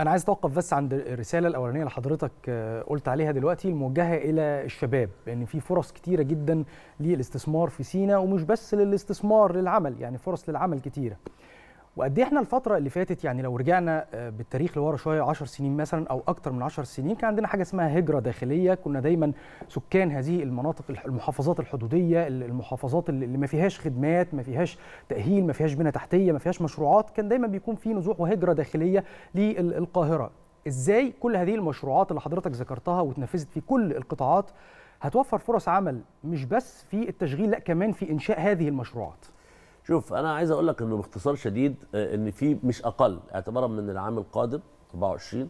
انا عايز اتوقف بس عند الرساله الاولانيه اللي حضرتك آه، قلت عليها دلوقتي الموجهه الى الشباب لان في فرص كتيره جدا للاستثمار في سينا ومش بس للاستثمار للعمل يعني فرص للعمل كتيره وقد إيه احنا الفتره اللي فاتت يعني لو رجعنا آه، بالتاريخ لورا شويه 10 سنين مثلا او اكتر من 10 سنين كان عندنا حاجه اسمها هجره داخليه كنا دايما سكان هذه المناطق المحافظات الحدوديه المحافظات اللي ما فيهاش خدمات ما فيهاش تاهيل ما فيهاش بنى تحتيه ما فيهاش مشروعات كان دايما بيكون في نزوح وهجره داخليه للقاهره ازاي كل هذه المشروعات اللي حضرتك ذكرتها واتنفذت في كل القطاعات هتوفر فرص عمل مش بس في التشغيل لا كمان في انشاء هذه المشروعات شوف انا عايز اقول لك انه باختصار شديد آه، ان في مش اقل اعتبارا من العام القادم 24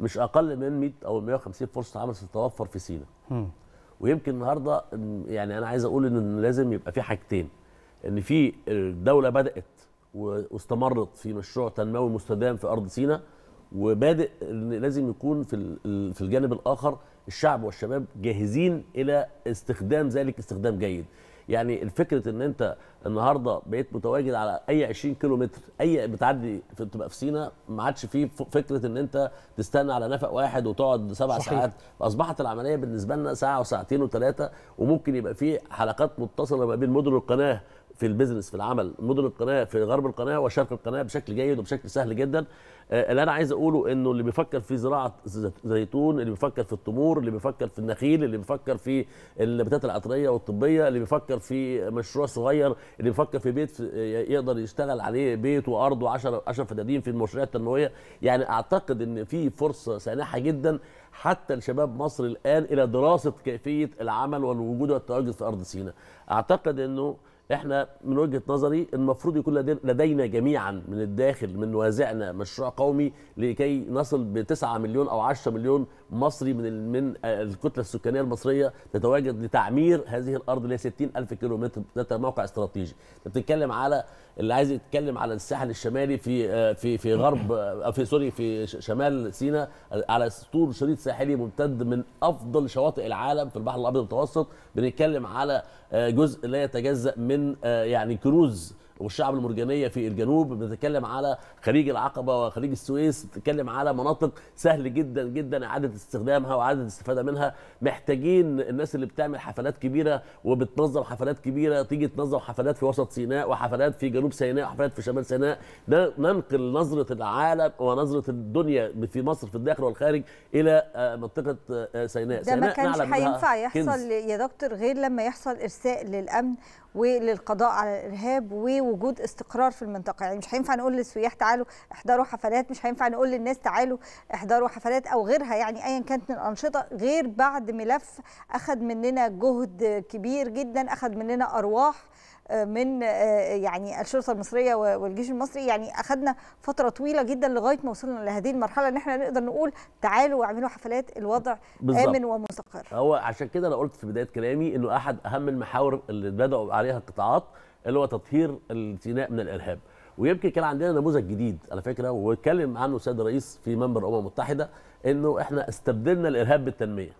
مش اقل من 100 او 150 فرصه عمل ستتوفر في سينا ويمكن النهارده يعني انا عايز اقول ان لازم يبقى في حاجتين ان في الدوله بدات واستمرت في مشروع تنموي مستدام في ارض سينا وبادئ ان لازم يكون في في الجانب الاخر الشعب والشباب جاهزين الى استخدام ذلك استخدام جيد يعني فكره ان انت النهارده بقيت متواجد على اي 20 كيلو متر اي بتعدي في تبقى في سينا ما عادش في فكره ان انت تستنى على نفق واحد وتقعد سبع صحيح. ساعات اصبحت العمليه بالنسبه لنا ساعه وساعتين وثلاثه وممكن يبقى في حلقات متصله ما بين مدن القناه في البيزنس في العمل مدن القناه في غرب القناه وشرق القناه بشكل جيد وبشكل سهل جدا آه، اللي انا عايز اقوله انه اللي بيفكر في زراعه زيتون اللي بيفكر في التمور اللي بيفكر في النخيل اللي بيفكر في النباتات العطريه والطبيه اللي بيفكر في مشروع صغير اللي بيفكر في بيت آه، يقدر يشتغل عليه بيت وارض و10 10 فدادين في المشاريع التنمويه يعني اعتقد ان في فرصه سانحه جدا حتى لشباب مصر الان الى دراسه كيفيه العمل والوجود والتواجد في ارض سيناء اعتقد انه احنا من وجهه نظري المفروض يكون لدينا جميعا من الداخل من وازعنا مشروع قومي لكي نصل ب 9 مليون او 10 مليون مصري من من الكتله السكانيه المصريه تتواجد لتعمير هذه الارض اللي هي 60000 كيلو متر ده موقع استراتيجي انت بتتكلم على اللي عايز يتكلم على الساحل الشمالي في في في غرب آه، في سوري في شمال سيناء على طول شريط ساحلي ممتد من افضل شواطئ العالم في البحر الابيض المتوسط بنتكلم على آه، جزء لا يتجزا من من آه، يعني كروز والشعب المرجانيه في الجنوب بنتكلم على خليج العقبه وخليج السويس بنتكلم على مناطق سهل جدا جدا اعاده استخدامها واعاده الاستفاده منها محتاجين الناس اللي بتعمل حفلات كبيره وبتنظم حفلات كبيره تيجي تنظم حفلات في وسط سيناء وحفلات في جنوب سيناء وحفلات في شمال سيناء ننقل نظره العالم ونظره الدنيا في مصر في الداخل والخارج الى آه، منطقه آه، سيناء ده سيناء ما كانش هينفع يحصل كنز. يا دكتور غير لما يحصل ارساء للامن وللقضاء على الارهاب ووجود استقرار في المنطقه يعني مش هينفع نقول للسياح تعالوا احضروا حفلات مش هينفع نقول للناس تعالوا احضروا حفلات او غيرها يعني ايا كانت من الانشطه غير بعد ملف اخذ مننا جهد كبير جدا اخذ مننا ارواح من آه، يعني الشرطه المصريه والجيش المصري يعني اخذنا فتره طويله جدا لغايه ما وصلنا لهذه المرحله ان احنا نقدر نقول تعالوا واعملوا حفلات الوضع بالزبط. امن ومستقر هو عشان كده انا قلت في بدايه كلامي انه احد اهم المحاور اللي بداوا عليها القطاعات اللي هو تطهير سيناء من الارهاب ويمكن كان عندنا نموذج جديد على فكره واتكلم عنه السيد الرئيس في منبر الامم المتحده انه احنا استبدلنا الارهاب بالتنميه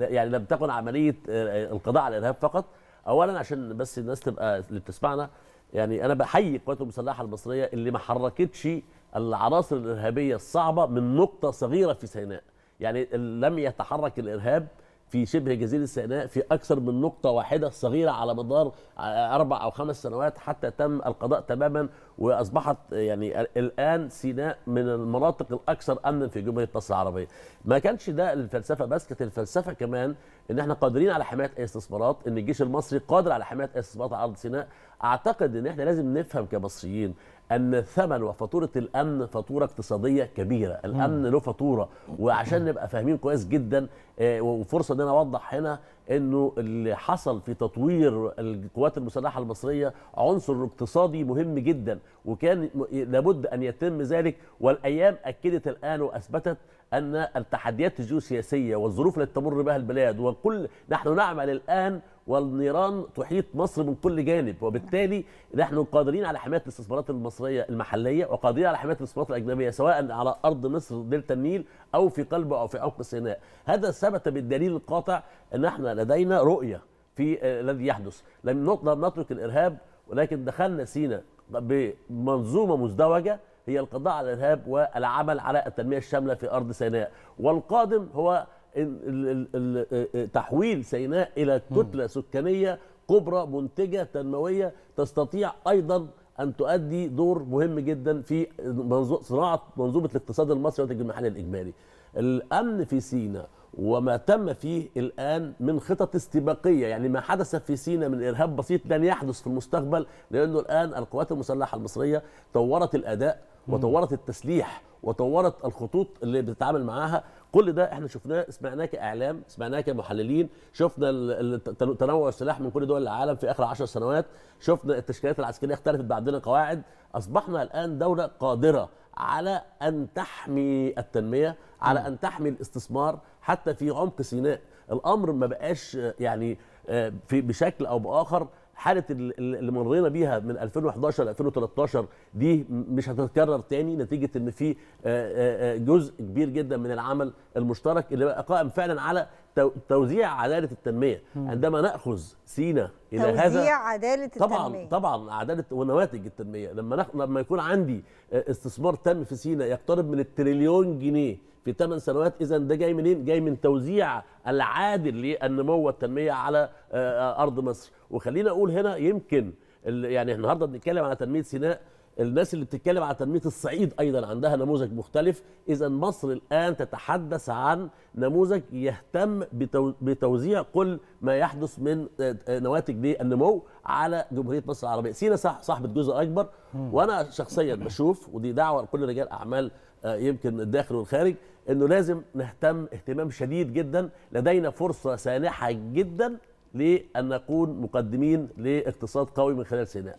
يعني لم تكن عمليه آه، آه، القضاء على الارهاب فقط اولا عشان بس الناس تبقى اللي بتسمعنا يعني انا بحيي القوات المسلحه المصريه اللي ما حركتش العناصر الارهابيه الصعبه من نقطه صغيره في سيناء يعني لم يتحرك الارهاب في شبه جزيرة سيناء في أكثر من نقطة واحدة صغيرة على مدار أربع أو خمس سنوات حتى تم القضاء تماما وأصبحت يعني الآن سيناء من المناطق الأكثر أمنا في جمهورية مصر العربية. ما كانش ده الفلسفة بس كانت الفلسفة كمان ان احنا قادرين على حمايه اي استثمارات ان الجيش المصري قادر على حمايه اي استثمارات على ارض سيناء اعتقد ان احنا لازم نفهم كمصريين ان ثمن وفاتوره الامن فاتوره اقتصاديه كبيره الامن له فاتوره وعشان نبقى فاهمين كويس جدا آه، وفرصه ان انا اوضح هنا انه اللي حصل في تطوير القوات المسلحه المصريه عنصر اقتصادي مهم جدا وكان لابد ان يتم ذلك والايام اكدت الان واثبتت ان التحديات الجيوسياسيه والظروف التي تمر بها البلاد وكل نحن نعمل الان والنيران تحيط مصر من كل جانب وبالتالي نحن قادرين على حمايه الاستثمارات المصريه المحليه وقادرين على حمايه الاستثمارات الاجنبيه سواء على ارض مصر دلتا النيل او في قلب او في عمق سيناء هذا ثبت بالدليل القاطع ان احنا لدينا رؤيه في الذي يحدث لم نترك الارهاب ولكن دخلنا سينا بمنظومه مزدوجه هي القضاء على الارهاب والعمل على التنميه الشامله في ارض سيناء والقادم هو آه، آه، تحويل سيناء إلى كتلة سكانية كبرى منتجة تنموية تستطيع أيضا أن تؤدي دور مهم جدا في صناعة منظومة الاقتصاد المصري والإنتاج المحلي الإجمالي الأمن في سيناء وما تم فيه الآن من خطط استباقية يعني ما حدث في سينا من إرهاب بسيط لن يحدث في المستقبل لأنه الآن القوات المسلحة المصرية طورت الأداء وطورت التسليح وطورت الخطوط اللي بتتعامل معاها كل ده احنا شفناه سمعناه كاعلام سمعناه كمحللين شفنا تنوع السلاح من كل دول العالم في اخر 10 سنوات شفنا التشكيلات العسكريه اختلفت بعدنا قواعد اصبحنا الان دوله قادره على ان تحمي التنميه على ان تحمي الاستثمار حتى في عمق سيناء الامر ما بقاش آه، يعني آه، في بشكل او باخر حاله اللي مرينا بيها من 2011 ل 2013 دي مش هتتكرر تاني نتيجه ان في آه، آه، آه، جزء كبير جدا من العمل المشترك اللي بقى قائم فعلا على توزيع عداله التنميه عندما ناخذ سينا الى توزيع هذا توزيع عداله طبعا التنميه طبعا طبعا عداله ونواتج التنميه لما لما يكون عندي استثمار تم في سينا يقترب من التريليون جنيه في 8 سنوات اذا ده جاي منين جاي من توزيع العادل للنمو والتنميه على آه، آه، ارض مصر وخلينا اقول هنا يمكن يعني النهارده بنتكلم على تنميه سيناء الناس اللي بتتكلم على تنميه الصعيد ايضا عندها نموذج مختلف اذا مصر الان تتحدث عن نموذج يهتم بتوزيع كل ما يحدث من آه، آه، نواتج للنمو على جمهوريه مصر العربيه سينا صاحبه جزء اكبر وانا شخصيا بشوف ودي دعوه لكل رجال اعمال آه، يمكن الداخل والخارج انه لازم نهتم اهتمام شديد جدا لدينا فرصه سانحه جدا لان نكون مقدمين لاقتصاد قوي من خلال سيناء